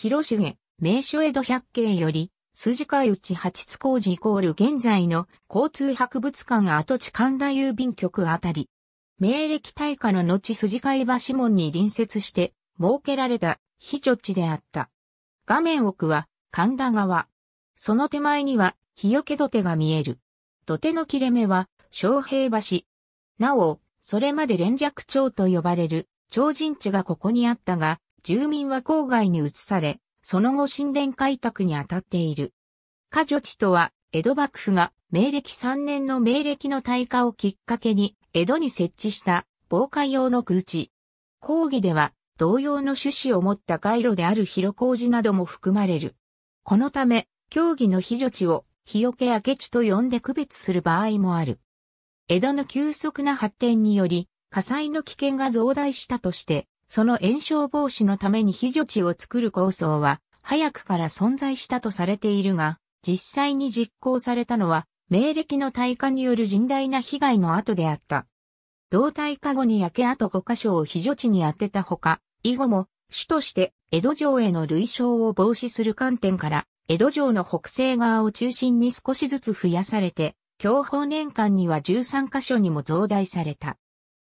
広重、名所江戸百景より、筋川内八津工事イコール現在の交通博物館跡地神田郵便局あたり。明暦大火の後筋川橋門に隣接して設けられた避暑地であった。画面奥は神田川。その手前には日よけ土手が見える。土手の切れ目は昌平橋。なお、それまで連尺町と呼ばれる超人地がここにあったが、住民は郊外に移され、その後神殿開拓に当たっている。過女地とは、江戸幕府が明暦3年の明暦の大火をきっかけに、江戸に設置した防火用の空地。講義では、同様の趣旨を持った街路である広小路なども含まれる。このため、競技の非女地を日よけ明け地と呼んで区別する場合もある。江戸の急速な発展により、火災の危険が増大したとして、その炎症防止のために避除地を作る構想は、早くから存在したとされているが、実際に実行されたのは、明暦の大火による甚大な被害の後であった。同体火後に焼け跡5カ所を避除地に当てたほか、以後も、主として江戸城への類称を防止する観点から、江戸城の北西側を中心に少しずつ増やされて、享保年間には13カ所にも増大された。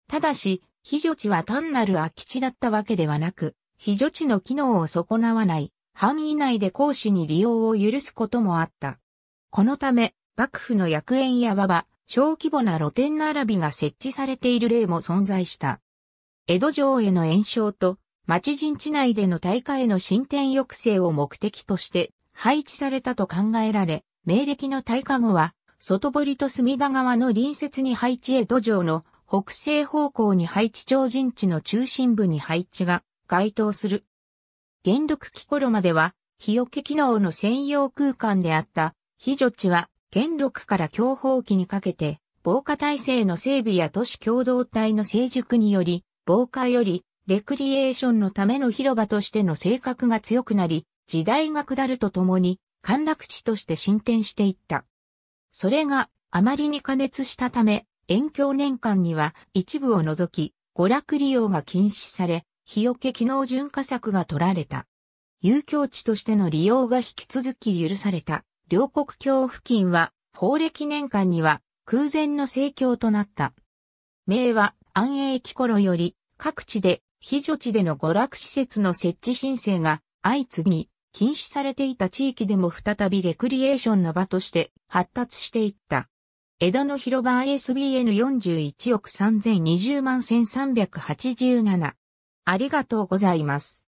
ただし、非常地は単なる空き地だったわけではなく、非常地の機能を損なわない範囲内で公師に利用を許すこともあった。このため、幕府の薬園や馬場、小規模な露天並びが設置されている例も存在した。江戸城への延焼と、町陣地内での大火への進展抑制を目的として配置されたと考えられ、明暦の大火後は、外堀と隅田川の隣接に配置江戸城の北西方向に配置超人地の中心部に配置が該当する。元禄期頃までは、日よけ機能の専用空間であった、非女地は、元禄から強放期にかけて、防火体制の整備や都市共同体の成熟により、防火より、レクリエーションのための広場としての性格が強くなり、時代が下るとともに、陥落地として進展していった。それがあまりに加熱したため、延享年間には一部を除き、娯楽利用が禁止され、日よけ機能潤化策が取られた。遊興地としての利用が引き続き許された。両国境付近は、法暦年間には空前の盛況となった。明和、安永期頃より、各地で、非女地での娯楽施設の設置申請が相次ぎ、禁止されていた地域でも再びレクリエーションの場として発達していった。江戸の広場 ISBN41 億3020万1387。ありがとうございます。